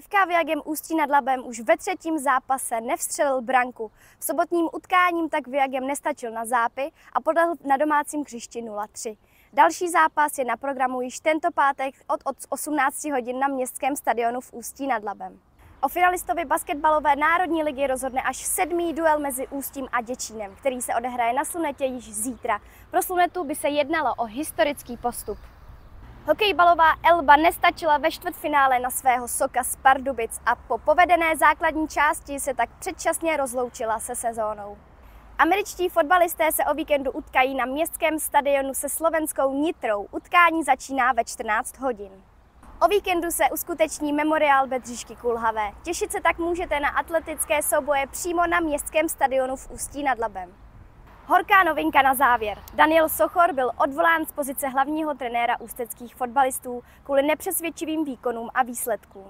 FK Viagem Ústí nad Labem už ve třetím zápase nevstřelil branku. V sobotním utkáním tak Viagem nestačil na zápy a podlehl na domácím křišti 0-3. Další zápas je na programu již tento pátek od, od 18 hodin na městském stadionu v Ústí nad Labem. O finalistovi basketbalové národní ligy rozhodne až sedmý duel mezi Ústím a Děčínem, který se odehraje na Slunetě již zítra. Pro Slunetu by se jednalo o historický postup. Hokejbalová Elba nestačila ve čtvrtfinále na svého soka z Pardubic a po povedené základní části se tak předčasně rozloučila se sezónou. Američtí fotbalisté se o víkendu utkají na městském stadionu se slovenskou Nitrou. Utkání začíná ve 14 hodin. O víkendu se uskuteční memoriál Bedřišky Kulhavé. Těšit se tak můžete na atletické souboje přímo na městském stadionu v Ústí nad Labem. Horká novinka na závěr. Daniel Sochor byl odvolán z pozice hlavního trenéra ústeckých fotbalistů kvůli nepřesvědčivým výkonům a výsledkům.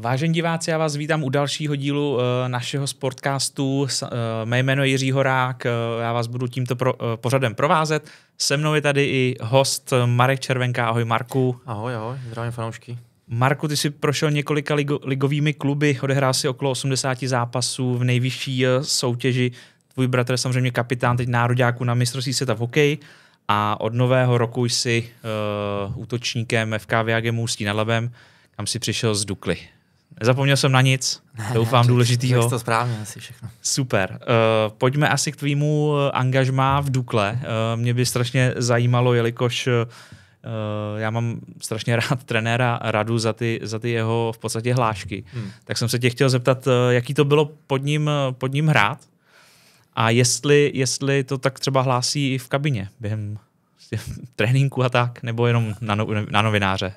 Vážení diváci, já vás vítám u dalšího dílu eh, našeho sportcastu. Eh, mé jméno je Jiří Horák, eh, já vás budu tímto pro, pořadem provázet. Se mnou je tady i host Marek Červenka. Ahoj Marku. Ahoj, ahoj, zdravím fanoušky. Marku, ty jsi prošel několika ligo, ligovými kluby, odehrál si okolo 80 zápasů v nejvyšší eh, soutěži. Tvůj bratr je samozřejmě kapitán teď nároďáku na mistrovství světa v hokeji a od nového roku jsi uh, útočníkem FK Viagem Ústí nad Labem, kam si přišel z Dukly. Nezapomněl jsem na nic, ne, doufám ne, důležitýho. to správně asi všechno. Super. Uh, pojďme asi k tvýmu angažmá v Dukle. Uh, mě by strašně zajímalo, jelikož uh, Eh, já mám strašně rád trenéra Radu za ty, za ty jeho v podstatě hlášky. Hmm. Tak jsem se tě chtěl zeptat, eh, jaký to bylo pod ním, eh, pod ním hrát a jestli, jestli to tak třeba hlásí i v kabině během tréninku a tak, nebo jenom na, no, na novináře?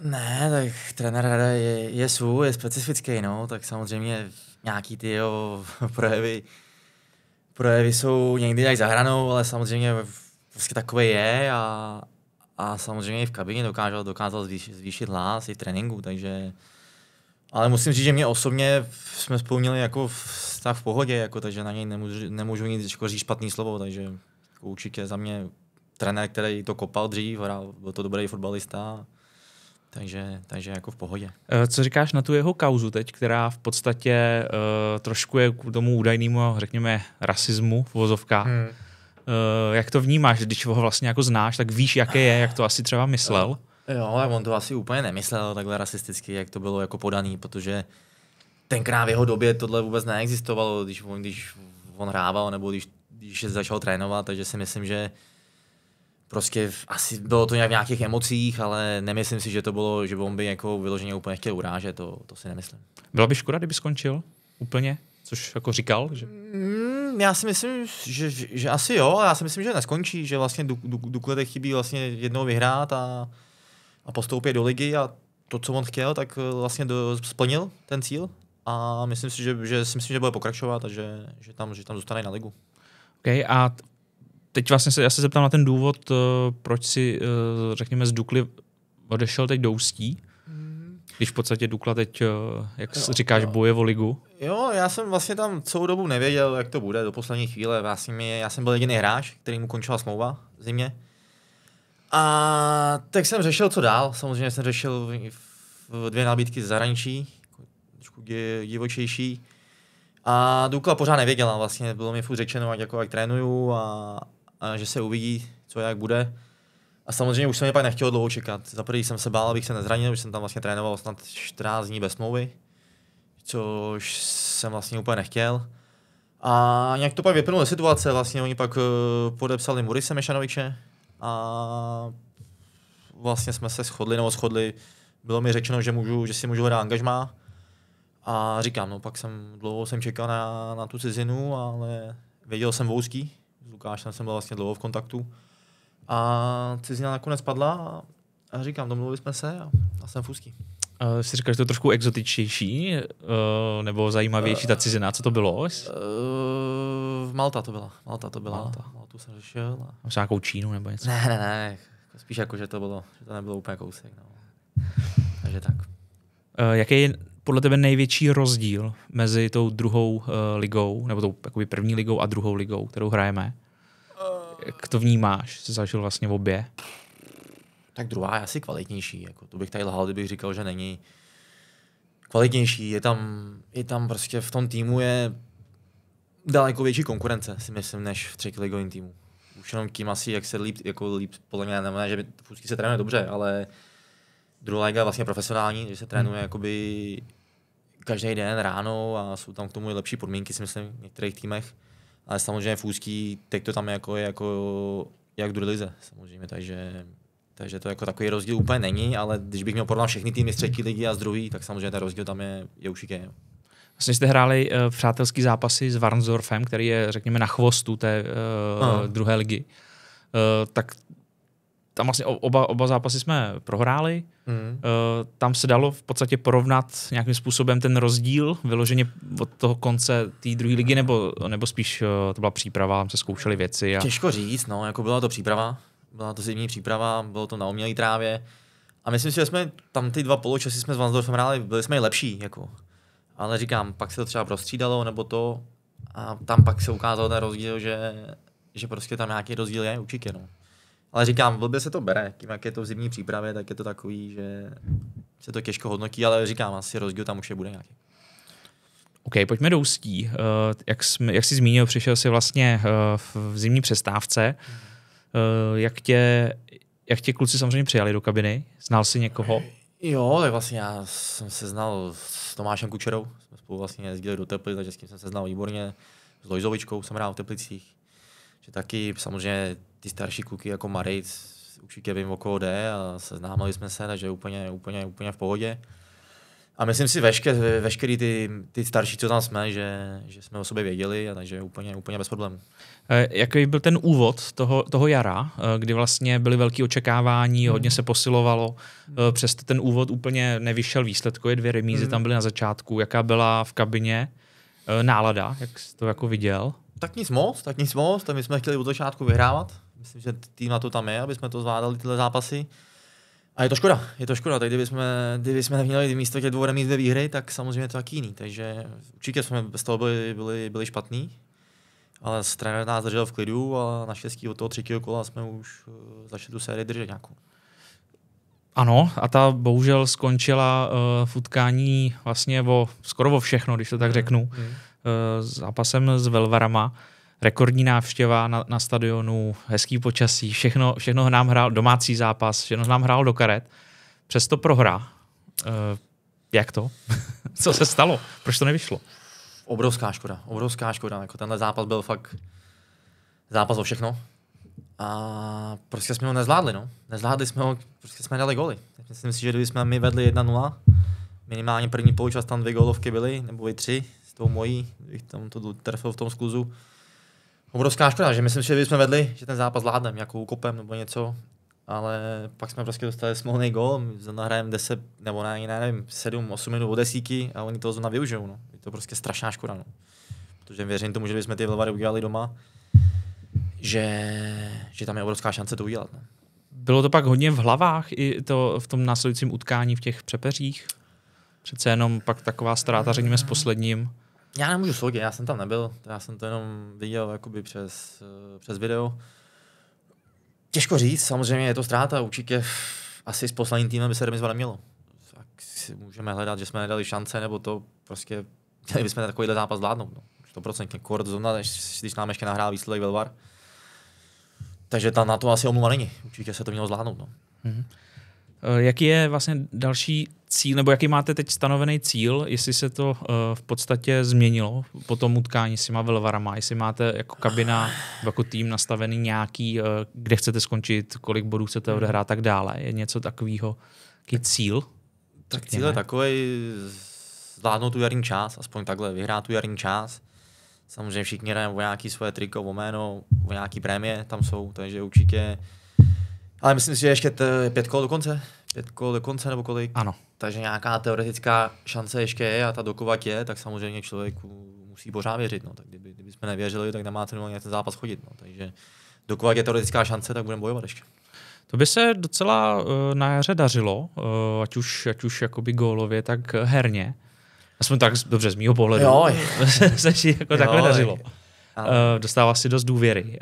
Ne, tak trenér Rada je, je svůj, je specifický, no, tak samozřejmě nějaký ty jeho projevy, projevy jsou někdy tak za hranou, ale samozřejmě prostě takové je a, a samozřejmě i v kabině dokázal, dokázal zvýšit, zvýšit hlas i tréninku, takže ale musím říct, že mě osobně jsme spolu měli jako vztah v pohodě, jako, takže na něj nemůžu, nemůžu nic jako říct špatný slovo, takže jako určitě za mě trenér, který to kopal dřív, hrál, byl to dobrý fotbalista, takže, takže jako v pohodě. Eh, co říkáš na tu jeho kauzu teď, která v podstatě uh, trošku je k tomu údajnému, řekněme, rasismu v vozovkách? Hmm Eh, jak to vnímáš, když ho vlastně jako znáš, tak víš, jaké je, jak to asi třeba myslel? Jo, ale on to asi úplně nemyslel takhle rasisticky, jak to bylo jako podaný, protože tenkrát v jeho době tohle vůbec neexistovalo, když on, když on hrával, nebo když, když začal trénovat, takže si myslím, že prostě asi bylo to nějak v nějakých emocích, ale nemyslím si, že to bylo, že by on by jako vyloženě úplně chtěl urážet, to, to si nemyslím. Byla by škoda, kdyby skončil úplně, což jako říkal? Že... Mm já si myslím, že, že, že asi jo, já si myslím, že neskončí, že vlastně Dukle chybí vlastně jednou vyhrát a, a postoupit do ligy a to, co on chtěl, tak eh, vlastně do, splnil ten cíl a myslím si, že, že, si myslím, že bude pokračovat a že, že, tam, že tam zůstane na ligu. Okay, a teď vlastně se, já se zeptám na ten důvod, eh, proč si, eh, řekněme, z Dukly odešel teď do Ústí. Když v podstatě Dukla teď, eh, jak jo, říkáš, jo. boje o ligu. Jo, já jsem vlastně tam celou dobu nevěděl, jak to bude do poslední chvíle. Vlastně mě, já jsem byl jediný hráč, který mu končila smlouva v zimě. A tak jsem řešil, co dál. Samozřejmě jsem řešil dvě nabídky z zahraničí, trošku divočejší. A Dukla pořád nevěděla, vlastně bylo mi furt řečeno, ať jako jak trénuju a, a že se uvidí, co jak bude. A samozřejmě už jsem mě pak nechtěl dlouho čekat. Za prvý jsem se bál, abych se nezranil, už jsem tam vlastně trénoval snad 14 dní bez smlouvy, což jsem vlastně úplně nechtěl. A nějak to pak vyplnulo situace, vlastně oni pak uh, podepsali Murise Mešanoviče a vlastně jsme se shodli, nebo shodli, bylo mi řečeno, že, můžu, že si můžu hledat angažmá. A říkám, no pak jsem dlouho jsem čekal na, na tu cizinu, ale věděl jsem Vouský, s Lukášem jsem byl vlastně dlouho v kontaktu. A cizina nakonec padla a, a říkám, domluvili jsme se a, a jsem v Uh, jsi říkal, že to je trošku exotičtější uh, nebo zajímavější ta eh, cizina. Co to bylo? Uh, Malta to byla. Malta to byla. Malta. Maltu jsem řešil. A... Možná nějakou Čínu nebo něco? Ne, ne, ne. Jako spíš jako, že to, bylo, že to nebylo úplně kousek. No. Takže tak. Uh, jaký je podle tebe největší rozdíl mezi tou druhou uh, ligou, nebo tou jakoby první ligou a druhou ligou, kterou hrajeme? Jak to vnímáš? Jsi zažil vlastně obě? Tak druhá je asi kvalitnější. Jako, to bych tady lhal, kdybych říkal, že není kvalitnější. Je tam, je tam prostě v tom týmu je daleko větší konkurence, si myslím, než v ligovém týmu. Už jenom tím asi, jak se líp, jako líp podle mě nemá, že fuzky se trénuje dobře, ale druhá liga je vlastně profesionální, že se trénuje hmm. jakoby každý den ráno a jsou tam k tomu i lepší podmínky, si myslím, v některých týmech ale samozřejmě v úzký, teď to tam je jako, jako jak Durlize, samozřejmě, takže takže to jako takový rozdíl úplně není, ale když bych měl porovnat všechny týmy z třetí ligy a z druhý, tak samozřejmě ten rozdíl tam je, je určitě. No. Vlastně jste hráli uh, přátelský zápasy s Varnsdorfem, který je, řekněme, na chvostu té uh, druhé ligy. Uh, tak tam vlastně oba, oba zápasy jsme prohráli. Mm. tam se dalo v podstatě porovnat nějakým způsobem ten rozdíl vyloženě od toho konce té druhé ligy, nebo, nebo spíš eh, to byla příprava, tam se zkoušely věci. A... Těžko říct, no, jako byla to příprava, byla to zimní příprava, bylo to na umělé trávě. A myslím si, že jsme tam ty dva poločasy jsme s Vansdorfem hráli, byli jsme i lepší, jako. Ale říkám, pak se to třeba prostřídalo, nebo to, a tam pak se ukázal ten rozdíl, že, že prostě tam nějaký rozdíl je určitě, no. Ale říkám, v se to bere, tím jak je to v zimní přípravě, tak je to takový, že se to těžko hodnotí, ale říkám, asi rozdíl tam už je bude nějaký. OK, pojďme do Ústí. Uh, jak, jsi, jak jsi zmínil, přišel jsi vlastně uh, v zimní přestávce. Uh, jak, tě, jak tě kluci samozřejmě přijali do kabiny? Znal jsi někoho? Jo, tak vlastně já jsem se znal s Tomášem Kučerou. Jsme spolu vlastně jezdili do Teplic, takže s tím jsem se znal výborně. S Lojzovičkou jsem hrál v Teplicích. Že taky samozřejmě ty starší kluky jako Marit, určitě vím, o koho jde a seznámili jsme se, takže úplně, úplně, úplně v pohodě. A myslím si veške, veškerý ty, ty starší, co tam jsme, že, že jsme o sobě věděli, a takže úplně, úplně bez problémů. E, jaký byl ten úvod toho, toho jara, e, kdy vlastně byly velké očekávání, hmm. hodně se posilovalo, e, hmm. přes ten úvod úplně nevyšel výsledko, je dvě remízy hmm. tam byly na začátku. Jaká byla v kabině nálada, jak jsi to jako viděl? Tak nic moc, tak nic moc, tam my jsme chtěli od začátku vyhrávat, Myslím, že tým na to tam je, aby jsme to zvládali tyhle zápasy. A je to škoda, je to škoda. Tak kdyby jsme, kdyby jsme neměli místo těch dvou remíz dvě výhry, tak samozřejmě je to taky jiný. Takže určitě jsme z toho byli, byli, byli špatní, Ale trenér nás držel v klidu a naštěstí od toho třetího kola jsme už eh, začali tu sérii držet nějakou. Ano, a ta bohužel skončila uh, eh, futkání vlastně o, skoro o všechno, když to tak mm. řeknu, mm. uh, zápasem s Velvarama. Uh, rekordní návštěva na, na stadionu, hezký počasí, všechno, všechno nám hrál, domácí zápas, všechno nám hrál do karet, přesto prohra. E, jak to? Co se stalo? Proč to nevyšlo? Obrovská škoda, obrovská škoda. Jako tenhle zápas byl fakt zápas o všechno. A prostě jsme ho nezvládli, no. Nezvládli jsme ho, prostě jsme dali goly. Myslím si, že kdyby jsme my vedli 1-0, minimálně první poučas tam dvě golovky byly, nebo i tři, s tou mojí, tam to trefil v tom skluzu, obrovská škoda, že myslím, že bychom vedli, že ten zápas zvládneme, jako úkopem nebo něco, ale pak jsme prostě dostali smolný gol, nahrajeme 10 nebo ne, nevím, 7, 8 minut od desíky a oni to zrovna využijou. No. Je to prostě strašná škoda. No. Protože věřím tomu, že bychom ty vlvary udělali doma, že, že tam je obrovská šance to udělat. No. Bylo to pak hodně v hlavách i to v tom následujícím utkání v těch přepeřích? Přece jenom pak taková ztráta, řekněme, s posledním. Já nemůžu soudit, já jsem tam nebyl, já jsem to jenom viděl jakoby přes, eh, přes video. Těžko říct, samozřejmě je to ztráta, určitě asi s posledním týmem by se remizva nemělo. Tak si můžeme hledat, že jsme nedali šance, nebo to prostě, měli bychom takovýhle zápas zvládnout. No. 100% kord zrovna, když nám ještě nahrál výsledek Velvar. Takže tam na to asi omluva není, určitě se to mělo zvládnout. No. Mm-hmm. Eh, jaký je vlastně další cíl, nebo jaký máte teď stanovený cíl, jestli se to eh, v podstatě změnilo po tom utkání s těma Velvarama, jestli máte jako kabina, jako tým nastavený nějaký, eh, kde chcete skončit, kolik bodů chcete odehrát, tak dále. Je něco takového, jaký cíl? Tak cíl je takový zvládnout tu jarní část, aspoň takhle, vyhrát tu jarní část. Samozřejmě všichni hrajeme o nějaký svoje triko, o jméno, o nějaký prémie tam jsou, takže určitě ale myslím si, že ještě t- pět kol do konce. Pět kol do konce nebo kolik? Ano. Takže nějaká teoretická šance ještě je a ta dokovat je, tak samozřejmě člověk musí pořád věřit. No. Tak kdyby, kdyby jsme nevěřili, tak nemá cenu ani ten zápas chodit. No. Takže dokovat je teoretická šance, tak budeme bojovat ještě. To by se docela uh, na jaře dařilo, uh, ať už, ať už jakoby gólově, tak herně. Aspoň tak, dobře, z mýho pohledu jo. se jako jo, takhle dařilo. Uh, dostává si dost důvěry. Uh,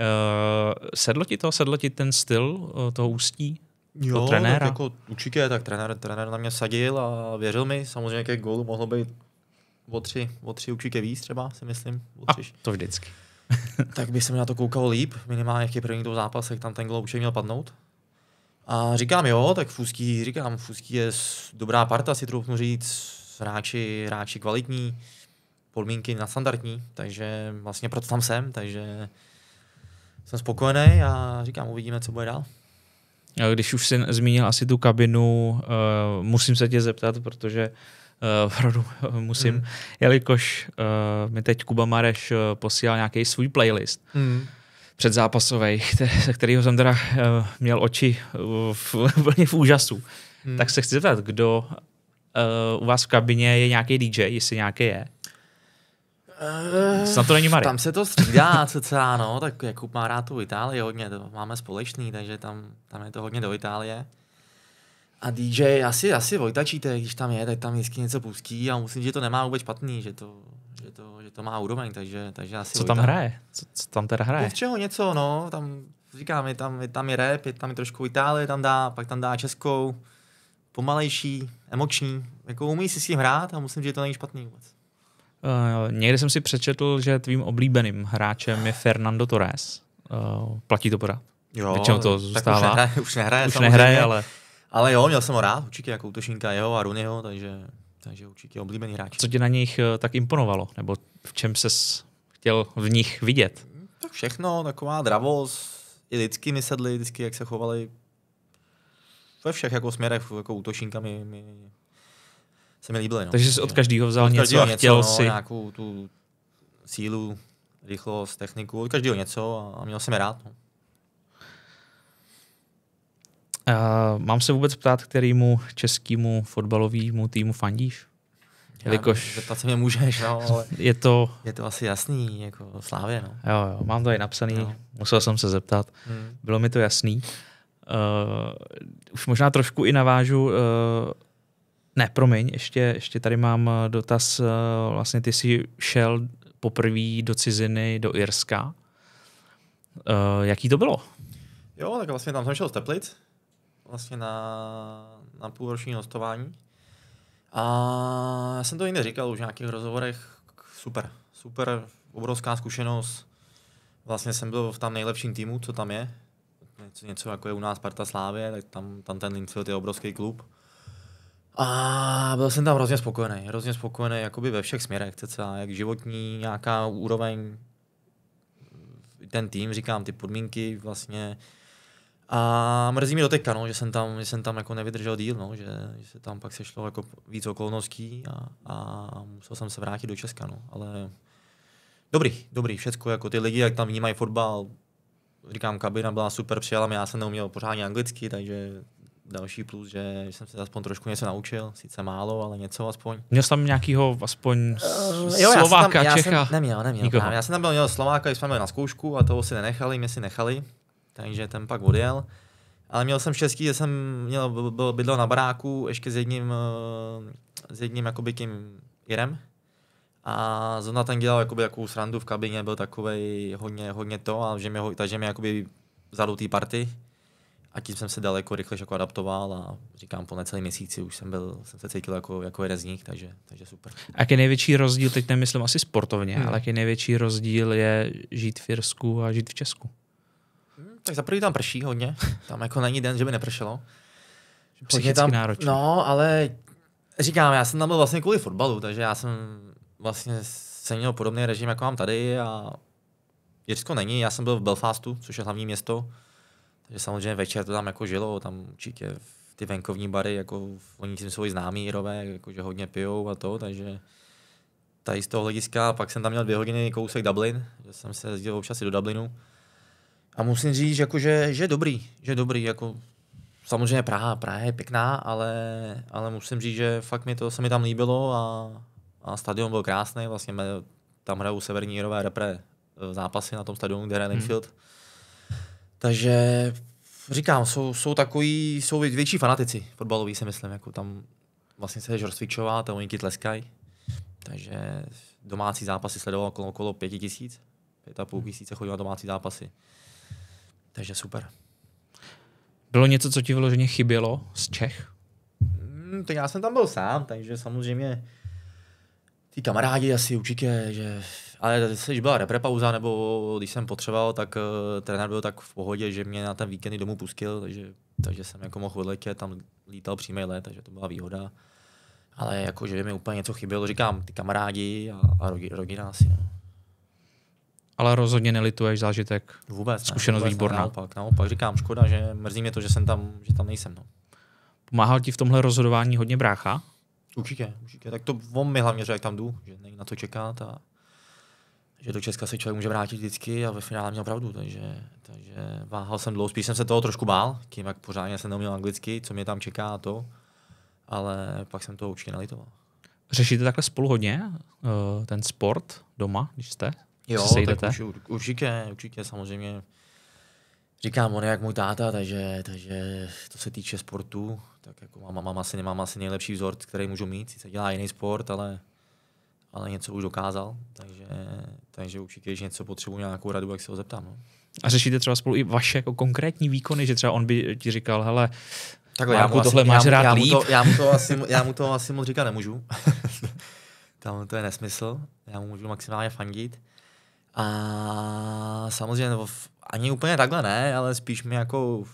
sedlo ti to, sedlo ti ten styl uh, toho ústí? Jo, toho trenéra? Tak jako určitě, tak trenér, trenér na mě sadil a věřil mi. Samozřejmě ke gólu mohlo být o tři, o tři určitě víc třeba, si myslím. O tři. A, to vždycky. tak by se mi na to koukal líp, minimálně v těch prvních dvou zápasech, tam ten gol určitě měl padnout. A říkám jo, tak Fuský, říkám, Fuský je dobrá parta, si troufnu říct, hráči, hráči kvalitní podmínky standardní, takže vlastně proto tam jsem, takže jsem spokojený a říkám, uvidíme, co bude dál. Když už jsi zmínil asi tu kabinu, uh, musím se tě zeptat, protože eh, opravdu uh, musím, mm. jelikož uh, mi teď Kuba Mareš uh, posílal nějaký svůj playlist. Mm předzápasový, se kterého jsem teda uh, měl oči úplně v, v, v úžasu. mm. Tak se chci zeptat, kdo uh, u vás v kabině je nějaký DJ, jestli nějaký je? Uh, Snad to není Marie. Tam se to střídá co celá, no, tak Jakub má rád tu Itálii hodně, to máme společný, takže tam, tam je to hodně do Itálie. A DJ, asi, asi vojtačíte, když tam je, tak tam vždycky něco pustí a musím, že to nemá vůbec špatný, že to, že to, že to má úroveň, takže, takže asi Co Vojta... tam hraje? Co, co tam teda hraje? Z čeho něco, no, tam říkám, je tam, je tam je rap, je tam je trošku Itálie, tam dá, pak tam dá českou, pomalejší, emoční, jako umí si s tím hrát a musím, že to není špatný vůbec. Uh, někde jsem si přečetl, že tvým oblíbeným hráčem je Fernando Torres. Uh, platí to pořád? Jo, Většinou to zůstává. Tak už nehraje, už nehraje, už nehraje ale... ale jo, měl jsem ho rád, určitě jako útočníka jeho a Runyho, takže, takže určitě oblíbený hráč. Co tě na nich eh, tak imponovalo? Nebo v čem ses chtěl v nich vidět? Tak všechno, taková dravost, i lidsky mi sedli, vždycky, jak se chovali ve všech jako směrech jako útočníka mi, mi se mi líbily. No. Takže jsi od každého vzal od něco a chtěl něco, no, si... No, nějakou tu sílu, rychlost, techniku, od každého něco a měl jsem je rád. No. Uh, mám se vůbec ptát, kterýmu českému fotbalovému týmu fandíš? Jelikož... Zeptat se mě můžeš, no, ale je to... je to asi jasný, jako Slávě, no. Jo, jo, mám to i napsaný, jo. musel jsem se zeptat. Hmm. Bylo mi to jasný. Uh, už možná trošku i navážu, uh, ne, promiň, ještě, ještě tady mám eh, dotaz. Eh, vlastně ty jsi šel poprvé do ciziny, do Irska. Eh, jaký to bylo? Jo, tak vlastně tam jsem šel z Teplic, vlastně na, na půlroční hostování. A já jsem to jiný říkal už v nějakých rozhovorech, super, super, obrovská zkušenost. Vlastně jsem byl v tam nejlepším týmu, co tam je. Něco, něco jako je u nás Parta Slávě, tak tam, tam ten Linfield je obrovský klub a byl jsem tam hrozně spokojený, hrozně spokojený jakoby ve všech směrech, cca, jak životní, nějaká úroveň, ten tým, říkám, ty podmínky vlastně. A mrzí mi doteďka, no, že jsem tam, že jsem tam jako nevydržel díl, no, že, že, se tam pak sešlo jako víc okolností a, a musel jsem se vrátit do Česka, no, ale dobrý, dobrý, všechno jako ty lidi, jak tam vnímají fotbal, říkám, kabina byla super, přijala mi, já jsem neuměl pořádně anglicky, takže další plus, že jsem se aspoň trošku něco naučil, sice málo, ale něco aspoň. Měl jsem tam nějakýho aspoň uh, jo, Slováka, já jsem tam, já Čecha? Jsem, neměl, neměl. Právě. Já jsem tam byl měl Slováka, když jsme byli na zkoušku a toho si nenechali, mě si nechali, takže ten pak odjel. Ale měl jsem štěstí, že jsem měl, byl, bydlel na baráku ještě s jedním, eh, s jedním jakoby tím Irem. A zrovna ten dělal jakoby takovou srandu v kabině, byl takový hodně, hodně to, a že mě, takže mě jakoby do té party a tím jsem se daleko jako rychle jako adaptoval a říkám, po necelý měsíci už jsem, byl, jsem se cítil jako, jako jeden z nich, takže, takže super. A jaký největší rozdíl, teď nemyslím asi sportovně, hmm. ale jaký největší rozdíl je žít v Irsku a žít v Česku? Hmm, tak za prvý tam prší hodně, tam jako není den, že by nepršelo. Psychicky tam, náročný. No, ale říkám, já jsem tam byl vlastně kvůli fotbalu, takže já jsem vlastně jsem měl podobný režim, jako mám tady a Jirsko není, já jsem byl v Belfastu, což je hlavní město, takže samozřejmě večer to tam jako žilo, tam určitě ty venkovní bary, jako oni tím jsou i známí rové, jako, že hodně pijou a to, takže tady z toho hlediska, pak jsem tam měl dvě hodiny kousek Dublin, že jsem se jezdil občas i do Dublinu. A musím říct, jako, že, že dobrý, že dobrý, jako samozřejmě Praha, Praha je pěkná, ale, ale musím říct, že fakt mi to se mi tam líbilo a, a stadion byl krásný, vlastně tam hrajou severní jirové repre e, zápasy na tom stadionu, kde hraje Hmm. Takže říkám, jsou, jsou takový, jsou větší fanatici fotbaloví, si myslím, jako tam vlastně se jdeš rozcvičovat a oni ti tleskají. Takže domácí zápasy sledoval okolo, okolo pěti tisíc, pět a půl hmm. tisíce chodil na domácí zápasy. Takže super. Bylo něco, co ti vyloženě chybělo z Čech? Hmm, tak já jsem tam byl sám, takže samozřejmě ty kamarádi asi určitě, že... Ale když byla reprepauza, nebo když jsem potřeboval, tak uh, trenér byl tak v pohodě, že mě na ten víkendy domů pustil, takže, takže jsem jako mohl odletět, tam lítal přímý let, takže to byla výhoda. Ale jako, že mi úplně něco chybělo, říkám, ty kamarádi a, a rodina asi. No. Ale rozhodně nelituješ zážitek. Vůbec ne, Zkušenost vůbec výborná. Ne, naopak, naopak, říkám, škoda, že mrzí mě to, že jsem tam, že tam nejsem. No. Pomáhal ti v tomhle rozhodování hodně brácha? Určitě, určitě. Tak to on mi hlavně řekl, tam jdu, že není na to čekat a že do Česka se člověk může vrátit vždycky a ve finále měl pravdu, takže, takže váhal jsem dlouho, spíš jsem se toho trošku bál, tím jak pořádně jsem neuměl anglicky, co mě tam čeká a to, ale pak jsem to určitě nalitoval. Řešíte takhle spolu hodně eh, ten sport doma, když jste? Jo, Tak určitě, určitě, určitě, samozřejmě Říkám, on je jak můj táta, takže, takže to se týče sportu, tak jako mám, mám, asi, nemám asi nejlepší vzor, který můžu mít. Sice dělá jiný sport, ale, ale něco už dokázal, takže, takže určitě, když něco potřebuji, nějakou radu, jak se ho zeptám. No. A řešíte třeba spolu i vaše jako konkrétní výkony, že třeba on by ti říkal, hele, Takhle, já mu asi, tohle máš já, já mu, To, já, mu to asi, já mu to asi moc říkat nemůžu. Tam to je nesmysl. Já mu můžu maximálně fandit. A samozřejmě no, v, ani úplně takhle ne, ale spíš mi jako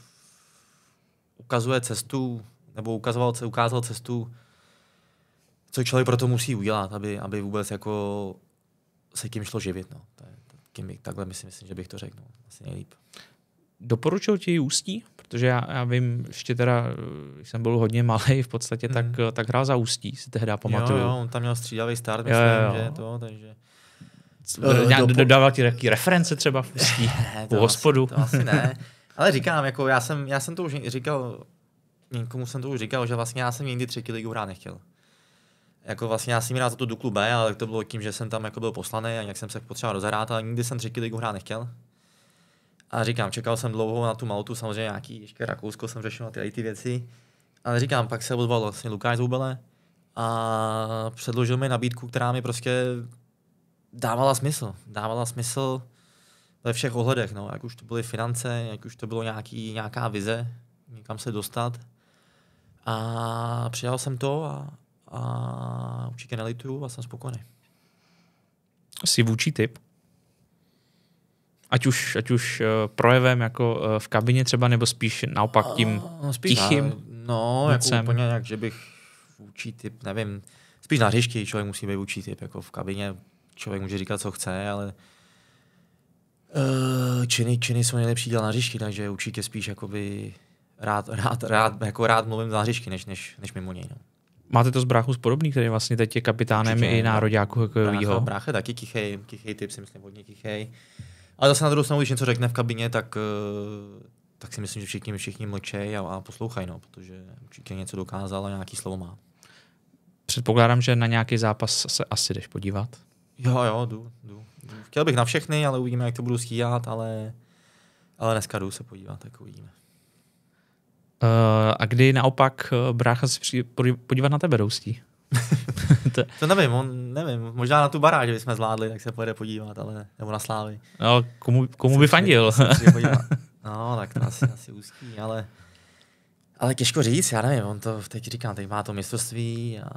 ukazuje cestu, nebo ukazoval, ukázal cestu, co člověk proto musí udělat, aby, aby vůbec jako se tím šlo živit. No. To je, tím, takhle myslím, myslím, že bych to řekl. No. Asi nejlíp. Doporučil ti Ústí? Protože já, já vím, ještě teda, když jsem byl hodně malý v podstatě, mm. tak, hmm. tak hrál za Ústí, si tehdy pamatuju. Jo, jo, on tam měl střídavý start, myslím, jo, jo. že to, takže... Eh, dodával ti nějaké reference třeba v ústí, ne, u hospodu? Asi, to asi ne. Ale říkám, jako já jsem, já jsem to už říkal, někomu jsem to už říkal, že vlastně já jsem nikdy třetí ligu hrát nechtěl. Jako vlastně já jsem rád za tu Duklu B, ale to bylo tím, že jsem tam jako byl poslaný a nějak jsem se potřeboval rozhrát, ale nikdy jsem třetí ligu hrát nechtěl. A říkám, čekal jsem dlouho na tu Maltu, samozřejmě nějaký, ještě Rakousko jsem řešil na tyhle ty věci. Ale říkám, pak se odval vlastně Lukáš Zubele a předložil mi nabídku, která mi prostě dávala smysl. Dávala smysl ve všech ohledech, no, jak už to byly finance, jak už to bylo nějaký, nějaká vize, někam se dostat. A přijal jsem to a, a určitě nelituju a jsem spokojený. Jsi vůči typ? Ať už, ať už eh, projevem jako eh, v kabině třeba, nebo spíš naopak tím uh, spíš tichým? Na, no, jako věcem. jako úplně nějak, že bych vůči typ, nevím, spíš na hřišti člověk musí být vůči typ, jako v kabině člověk může říkat, co chce, ale uh, činy, činy jsou nejlepší dělat na hřišti, takže určitě spíš jakoby rád, rád, rád, jako rád mluvím na hřišti, než, než, než mimo něj. No. Máte to z bráchu podobný, který vlastně teď je kapitánem Určitě, i no. nároďáku hokejového. Jako brácha taky kichej, kichej typ si myslím hodně kichej. Ale zase na druhou stranu, když něco řekne v kabině, tak, eh, tak si myslím, že všichni, všichni mlčej a, a poslouchají, no, protože určitě něco dokázal a nějaký slovo má. Předpokládám, že na nějaký zápas se asi jdeš podívat. Jo, jo, jdu, jdu, jdu. Chtěl bych na všechny, ale uvidíme, jak to budu stíhat, ale, ale dneska jdu se podívat, tak uvidíme. Uh, a kdy naopak eh, brácha se podívat na tebe doustí? to... to nevím, on, nevím, možná na tu baráž, že jsme zvládli, tak se pojede podívat, ale nebo na Slávy. No, komu, komu by fandil? no, tak to asi, asi ústí, ale, ale těžko říct, já nevím, on to teď říkám, teď má to mistrovství a,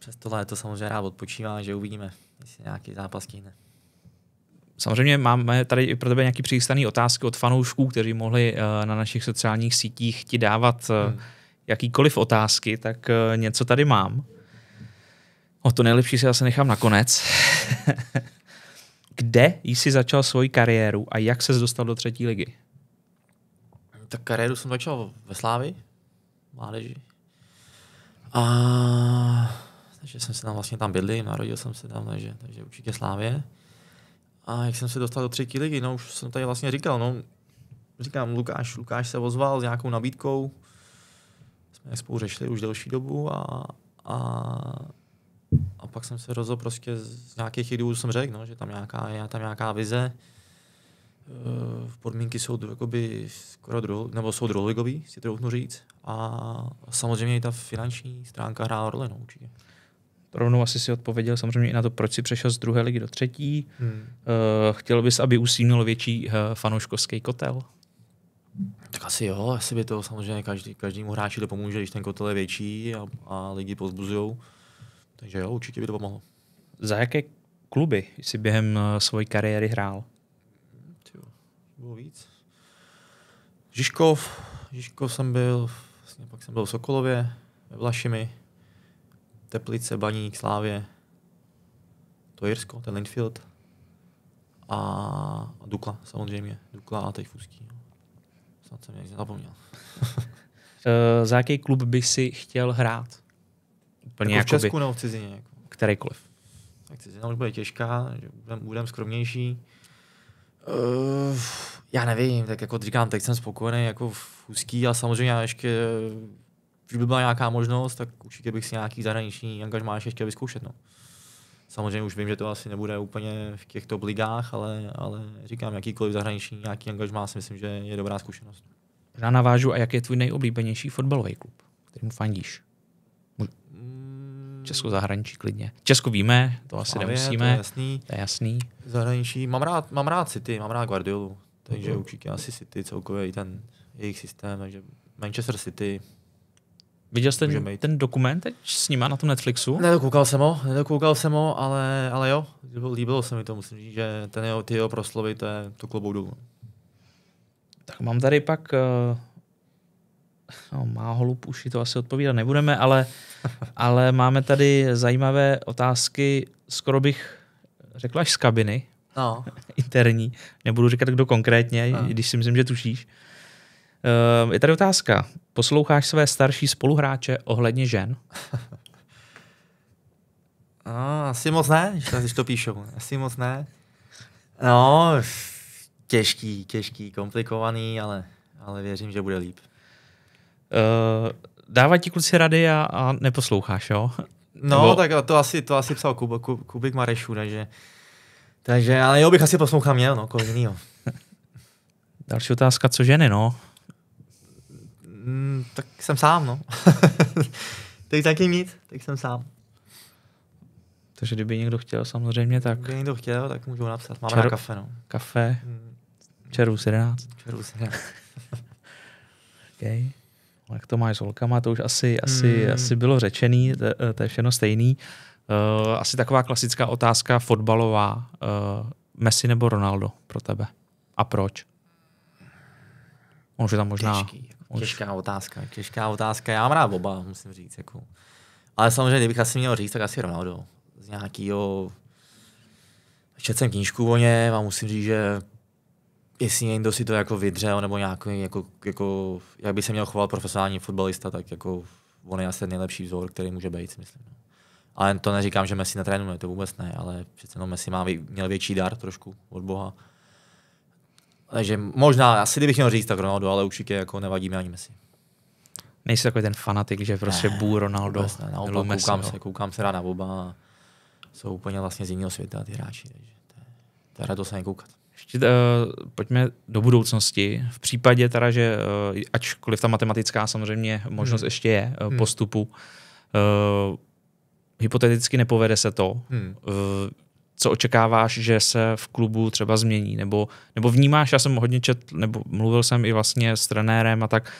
přes to léto samozřejmě rád odpočívá, že uvidíme, jestli nějaký zápas kýne. Samozřejmě máme tady i pro tebe nějaký přichystané otázky od fanoušků, kteří mohli eh, na našich sociálních sítích ti dávat eh, hmm. jakýkoliv otázky, tak eh, něco tady mám. O to nejlepší si asi nechám nakonec. Kde jsi začal svoji kariéru a jak ses dostal do třetí ligy? Tak kariéru jsem začal ve Slávi, mládeži. A takže jsem se tam vlastně tam bydlil, narodil jsem se tam, takže, takže určitě Slávě. A jak jsem se dostal do třetí ligy, no už jsem tady vlastně říkal, no říkám, Lukáš, Lukáš se ozval s nějakou nabídkou, jsme spolu řešili už delší dobu a, a, a pak jsem se rozhodl prostě z nějakých důvodů jsem řekl, no, že tam nějaká, je tam nějaká vize, v e, podmínky jsou jakoby skoro druho, nebo jsou druholigový, si to říct. A samozřejmě i ta finanční stránka hrála roli, no, určitě rovnou asi si odpověděl samozřejmě i na to, proč si přešel z druhé ligy do třetí. Hmm. Eh, chtěl bys, aby usínil větší eh, fanouškovský kotel? Tak asi jo, asi by to samozřejmě každý, každému hráči to pomůže, když ten kotel je větší a, a lidi pozbuzují. Takže jo, určitě by to pomohlo. Za jaké kluby jsi během eh, své kariéry hrál? Tyjo, bylo víc. Žižkov, Žižkov jsem byl, vlastně pak jsem byl v Sokolově, ve Vlašimi, Teplice, Baník, Slávě, to Jirsko, ten Linfield a Dukla samozřejmě. Dukla a teď Fuský. Snad jsem někdy zapomněl. uh, za jaký klub by si chtěl hrát? Úplně jako v Česku nebo v cizině? Jako. Kterýkoliv. Tak cizina už bude těžká, budem, budem skromnější. Uh, já nevím, tak jako říkám, teď jsem spokojený jako v Fuský a samozřejmě já ještě když by byla nějaká možnost, tak určitě bych si nějaký zahraniční angažmá ještě chtěl vyzkoušet. No. Samozřejmě už vím, že to asi nebude úplně v těchto obligách, ale, ale říkám, jakýkoliv zahraniční nějaký angažmá si myslím, že je dobrá zkušenost. Já navážu, a jak je tvůj nejoblíbenější fotbalový klub, kterým fandíš? Mm. Česko zahraničí klidně. Česko víme, to asi Slavě, nemusíme. To je, jasný. to je jasný. Zahraničí, mám rád, mám rád City, mám rád Guardiolu, takže mhm. určitě asi City celkově i ten jejich systém, takže Manchester City, Viděl jste ten, ten dokument teď s nima na tom Netflixu? Nedokoukal jsem ho, nedokoukal jsem ho, ale, ale jo, líbilo se mi to, musím říct, že ten jeho, ty jeho proslovy, to je to klobou dolů. Tak mám tady pak, eh, no, má holub už to asi odpovídat nebudeme, ale, ale máme tady zajímavé otázky, skoro bych řekl až z kabiny, no. interní, nebudu říkat kdo konkrétně, no. když si myslím, že tušíš. Uh, je tady otázka. Posloucháš své starší spoluhráče ohledně žen? No, asi moc ne, když to píšou. Asi moc ne. No, těžký, těžký, komplikovaný, ale, ale věřím, že bude líp. Uh, eh, dávají ti kluci rady a, a neposloucháš, jo? No, Nebo... tak to asi, to asi psal Kub, Kub, Kubik Marešů, takže, takže, ale jo, bych asi poslouchal měl, no, koho jiného. Další otázka, co ženy, no? Mm, tak jsem sám, no. tak taky nic, tak jsem sám. Takže kdyby někdo chtěl, samozřejmě, tak... Kdyby někdo chtěl, tak můžu napsat. Máme Čeru... na kafe, no. Kafe, mm. Čeru 11. Čeru 11. okay. Jak to máš s holkama, to už asi, mm. asi, asi bylo řečený, to, eh, to je všechno stejný. Uh, asi taková klasická otázka fotbalová. Uh, Messi nebo Ronaldo pro tebe? A proč? On už je tam možná... Těžký, už. Těžká otázka, těžká otázka. Já mám rád oba, musím říct. Jako. Ale samozřejmě, kdybych asi měl říct, tak asi Ronaldo. Z nějakého... Četl jsem knížku o něm a musím říct, že jestli někdo si to jako vydřel, nebo nějaký, jako, jako, jak by se měl chovat profesionální fotbalista, tak jako on je asi nejlepší vzor, který může být, myslím. No. Ale to neříkám, že Messi netrénuje, to vůbec ne, ale přece jenom Messi má, měl větší dar trošku od Boha. Takže možná, asi kdybych měl říct, tak Ronaldo, ale určitě jako nevadí mi ani Messi. Nejsi takový ten fanatik, že prostě ne, bů Ronaldo. Vlastně, oba Messi, koukám, jo. se, koukám se rád na oba a jsou úplně vlastně z jiného světa ty hráči. Takže to je, to je to se nekoukat. Ještě, uh, pojďme do budoucnosti. V případě teda, že uh, ačkoliv ta matematická samozřejmě možnost hmm. ještě je uh, hmm. postupu, uh, hypoteticky nepovede se to. Hmm. Uh, co očekáváš, že se v klubu třeba změní, nebo, nebo vnímáš, já jsem hodně četl, nebo mluvil jsem i vlastně s trenérem a tak,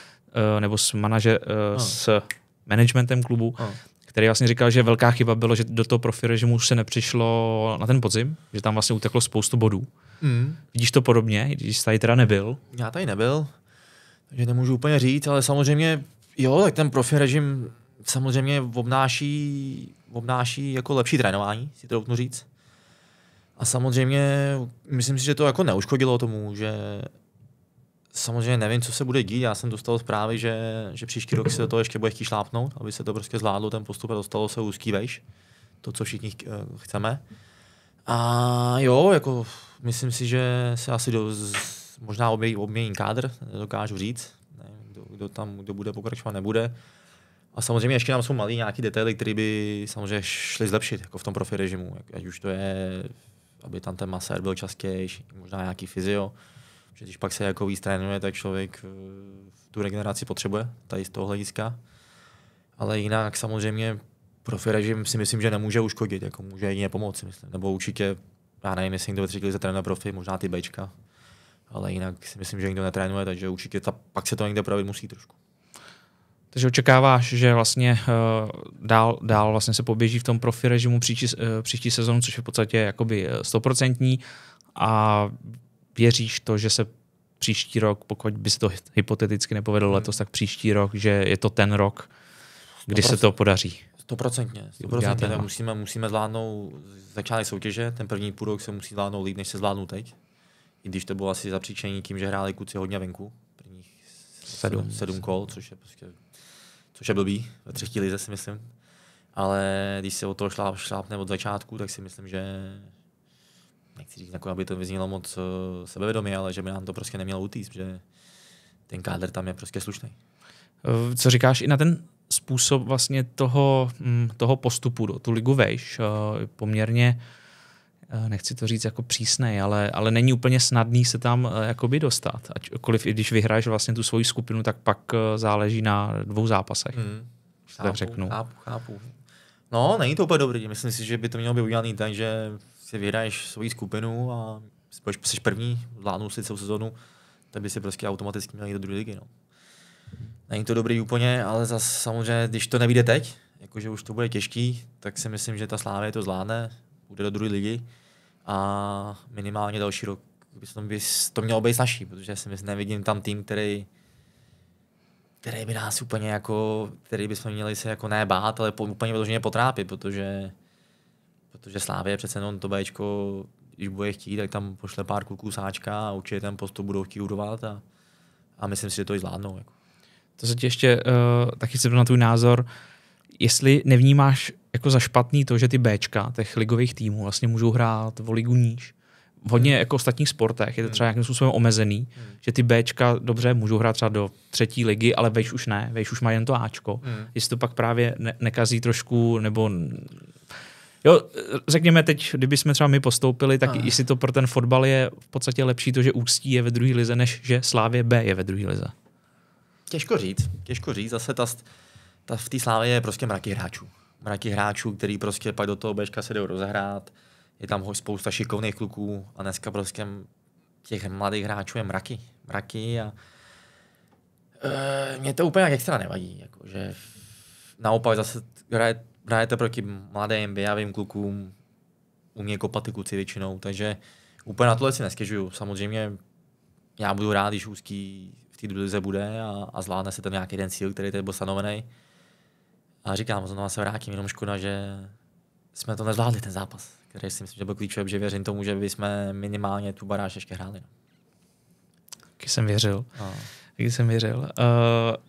eh, nebo s manaže, no. s managementem klubu, no. který vlastně říkal, že velká chyba bylo, že do toho profi režimu se nepřišlo na ten podzim, že tam vlastně uteklo spoustu bodů. Mm. Vidíš to podobně, když tady teda nebyl? Já tady nebyl, takže nemůžu úplně říct, ale samozřejmě, jo, tak ten profi režim samozřejmě obnáší, obnáší jako lepší trénování, si to doufnu říct. A samozřejmě, myslím si, že to jako neuškodilo tomu, že samozřejmě nevím, co se bude dít. Já jsem dostal zprávy, že, že příští rok se to ještě bude chtít šlápnout, aby se to prostě zvládlo, ten postup a dostalo se úzký vejš. To, co všichni eh, chceme. A jo, jako myslím si, že se asi do, možná obmění, obmění kádr, dokážu říct. Nevím, kdo, kdo, tam, kdo bude pokračovat, nebude. A samozřejmě ještě tam jsou malé nějaké detaily, které by samozřejmě šly zlepšit jako v tom profi režimu. Ať už to je aby tam ten masér byl častěji, možná nějaký fyzio, že když pak se jako víc trénuje, tak člověk eh, tu regeneraci potřebuje, tady z toho hlediska. Ale jinak samozřejmě profi režim si myslím, že nemůže uškodit, jako může jedině pomoci, myslím. Nebo určitě, já nevím, jestli někdo ve třetí trénuje profi, možná ty bečka. ale jinak si myslím, že nikdo netrénuje, takže určitě ta, pak se to někde projevit musí trošku. Takže očekáváš, že vlastně eh, dál, dál vlastně se poběží v tom profi režimu příští, eh, příští sezonu, což je v podstatě jakoby eh, stoprocentní a věříš to, že se příští rok, pokud by se to hypoteticky nepovedlo hmm. letos, tak příští rok, že je to ten rok, kdy 100%. se to podaří. Stoprocentně, stoprocentně. Musíme, musíme zvládnout začátek soutěže, ten první půl rok se musí zvládnout líp, než se zvládnou teď. I když to bylo asi zapříčení tím, že hráli kluci hodně venku, prvních sedm, sedm kol, což je prostě což je blbý, ve třetí lize si myslím. Ale když se o toho šláp, šlápne od začátku, tak si myslím, že nechci říct, jako aby to vyznělo moc eh, sebevědomě, ale že by nám to prostě nemělo utíct, že ten kádr tam je prostě slušný. Eh, co říkáš i na ten způsob vlastně toho, hm, toho postupu do tu ligu vejš? Eh, poměrně Eh, nechci to říct jako přísnej, ale, ale není úplně snadný se tam eh, jakoby dostat. Ačkoliv i když vyhraješ vlastně tu svoji skupinu, tak pak eh, záleží na dvou zápasech. Mm. Chápu, tak řeknu. chápu, chápu. No, není to úplně dobrý. Myslím si, že by to mělo být udělané tak, že si vyhraješ svoji skupinu a jsi první, zvládnul si celou sezonu, tak by si prostě automaticky měl jít do druhé ligy. No. Není to dobrý úplně, ale zase samozřejmě, když to nevíde teď, jakože už to bude těžký, tak si myslím, že ta sláva je to zvládne, bude do druhé ligy a minimálně další rok by to, by to mělo být snažší, protože si myslím, nevidím tam tým, který který by nás úplně jako, který jsme měli se jako nebát, ale po, úplně vyloženě potrápit, protože, protože Slávě přece jenom to Bčko, když bude chtít, tak tam pošle pár kluků sáčka a určitě ten postup budou chtít udovat a, a myslím si, že to i zvládnou. Jako. To se ti ještě uh, taky chci na tvůj názor. Uh, jestli nevnímáš jako za špatný to, že ty Bčka těch ligových týmů vlastně můžou hrát v ligu níž. Hmm. Jako v hodně jako ostatních sportech je to hmm. třeba nějakým způsobem omezený, hmm. že ty Bčka dobře můžou hrát třeba do třetí ligy, ale Bč už ne, Bč už má jen to Ačko. Hmm. Jestli to pak právě ne- nekazí trošku, nebo Jo, řekněme teď, kdyby jsme třeba my postoupili, tak Aha. jestli to pro ten fotbal je v podstatě lepší to, že Ústí je ve druhé lize, než že Slávě B je ve druhé lize. Těžko říct, těžko říct. Zase ta, ta v té slávě je prostě mraky hráčů. Mraky hráčů, který prostě pak do toho Bčka se jdou rozehrát. Je tam spousta šikovných kluků a dneska prostě těch mladých hráčů je mraky. Mraky a e, mě to úplně jak extra nevadí. Jako, že naopak zase hraje, hrajete proti mladým, běhavým klukům, umějí kopat ty kluci většinou, takže úplně na tohle si neskežuju. Samozřejmě já budu rád, když úzký v té lize bude a, a zvládne se tam nějaký ten cíl, který tady byl stanovený. A říkám, znovu se vrátím, jenom škoda, že jsme to nezvládli, ten zápas, který si myslím, že byl klíčový, protože věřím tomu, že bychom minimálně tu baráž ještě hráli. No. Taky jsem věřil. No. Taky jsem věřil. Uh,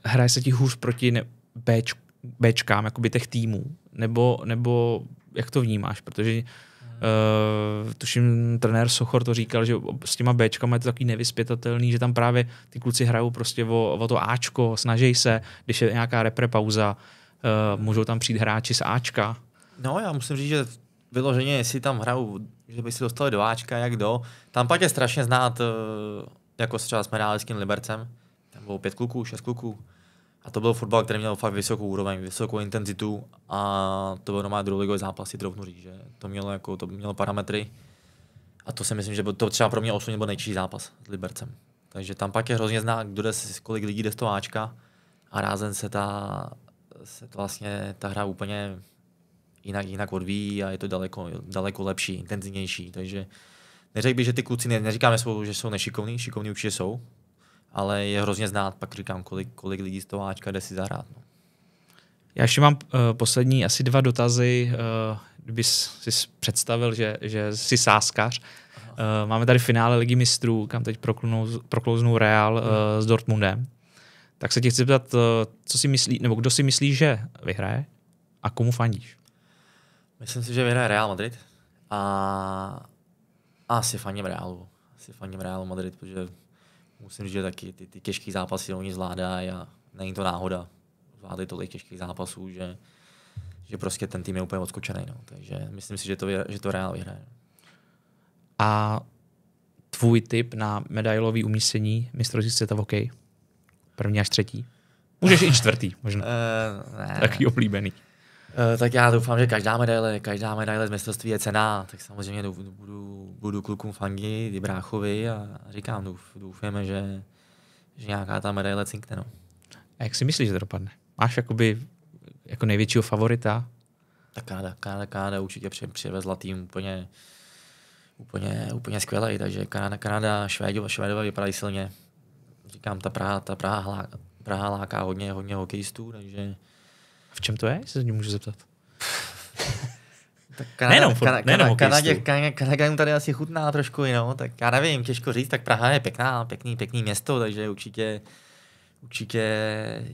hraje se ti hůř proti ne- Bč, Bčkám, jakoby těch týmů, nebo, nebo jak to vnímáš, protože Uh, tuším, trenér Sochor to říkal, že s těma Bčkama je to takový nevyspětatelný, že tam právě ty kluci hrajou prostě o, o to Ačko, snaží se, když je nějaká repre pauza, Eh, můžou tam přijít hráči z Ačka. No, já musím říct, že vyloženě, jestli tam hrajou, že by si dostali do Ačka, jak do. Tam pak je strašně znát, eh, jako třeba jsme hráli s tím Libercem, tam bylo pět kluků, šest kluků. A to byl fotbal, který měl fakt vysokou úroveň, vysokou intenzitu a to byl normálně druholigové zápasy, trochu říct, že to mělo, jako, to mělo parametry. A to si myslím, že to třeba pro mě osobně byl nejčí zápas s Libercem. Takže tam pak je hrozně zná, kdo jde, kolik lidí jde z toho Ačka a rázen se ta se to vlastně ta hra úplně jinak, jinak odvíjí a je to daleko, daleko lepší, intenzivnější. Takže neřekl bych, že ty kluci, ne, neříkám, že jsou, že jsou nešikovní, šikovní určitě jsou, ale je hrozně znát, pak říkám, kolik, kolik lidí z toho Ačka jde si zahrát. No. Já ještě mám uh, poslední asi dva dotazy. Uh, eh, kdyby si představil, že, že jsi sáskař. Uh, eh, máme tady finále Ligy mistrů, kam teď proklouznou, proklouznou Real uh, s Dortmundem. Tak se ti chci zeptat, eh, co si myslí, nebo kdo si myslí, že vyhraje a komu fandíš? Myslím si, že vyhraje Real Madrid. A asi faním Realu. Asi faním Realu Madrid, protože musím říct, že taky ty, ty těžké zápasy oni zvládají a není to náhoda. Zvládají tolik těžkých zápasů, že, že prostě ten tým je úplně odskočený. No. Takže myslím si, že to, že to Real vyhraje. A tvůj tip na medailový umístění mistrovství světa v hokeji? První až třetí. Můžeš i čtvrtý, možná. Uh, ne. Takový oblíbený. Uh, tak já doufám, že každá medaile, každá medaile z mistrovství je cená, tak samozřejmě budu, budu klukům fangi, bráchovi a říkám, douf, doufujeme, že, že nějaká ta medaile cinkne. No. A jak si myslíš, že to dopadne? Máš jakoby jako největšího favorita? Tak Kanada, Kanada Kanada určitě přivezla tým úplně, úplně, úplně skvělý, takže Kanada, Kanada Švédova, Švédova vypadají silně říkám, ta Praha, ta Praha, Praha láká hodně, hodně hokejistů, takže... V čem to je, se můžu zeptat? tak Kanada, Kanadě, Kanadě, tady asi chutná trošku jinou, tak já nevím, těžko říct, tak Praha je pěkná, pěkný, pěkný město, takže určitě určitě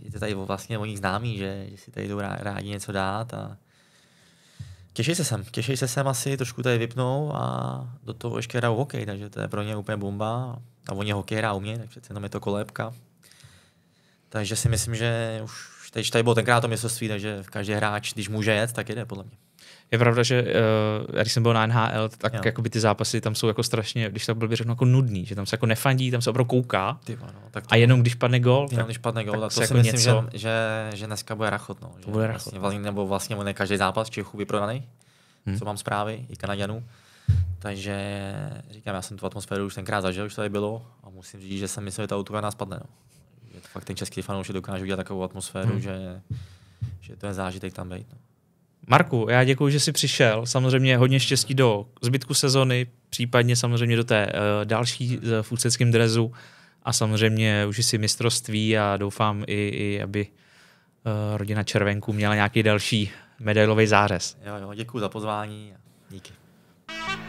je to tady vlastně o nich známý, že, že si tady jdou rádi něco dát a těší se sem, těší se sem asi, trošku tady vypnou a do toho ještě hrajou hokej, takže to je pro ně úplně bomba. A oni hokej hrajou mě, tak přece jenom je to kolébka. Takže si myslím, že už teď tady bylo tenkrát to mistrovství, takže každý hráč, když může jet, tak jede podle mě. Je pravda, že uh, když jsem byl na NHL, tak jo. jakoby ty zápasy tam jsou jako strašně, když tak byl řeknu, jako nudný, že tam se jako nefandí, tam se opravdu kouká. Ty, no, tak to... A jenom když padne gol, jenom tak, když padne gol, tak, tak to jako si myslím, něco... že, že, že, dneska bude rachot. No, to bude rachot. Vlastně, no. vlastně- nebo vlastně ne každý zápas Čechů vyprodaný, hmm. co mám zprávy, i Kanaděnů. Takže říkám, já jsem tu atmosféru už tenkrát zažil, už to tady bylo a musím říct, že jsem myslel, že ta autura nás padne. No. Že fakt ten český fanoušek dokáže udělat takovou atmosféru, hmm. že, že to je zážitek tam být. No. Marku, já děkuji, že jsi přišel. Samozřejmě hodně štěstí do zbytku sezony, případně samozřejmě do té uh, další uh, v drezu a samozřejmě už si mistrovství a doufám i, i aby uh, rodina Červenku měla nějaký další medailový zářez. Jo, jo, děkuji za pozvání. Díky.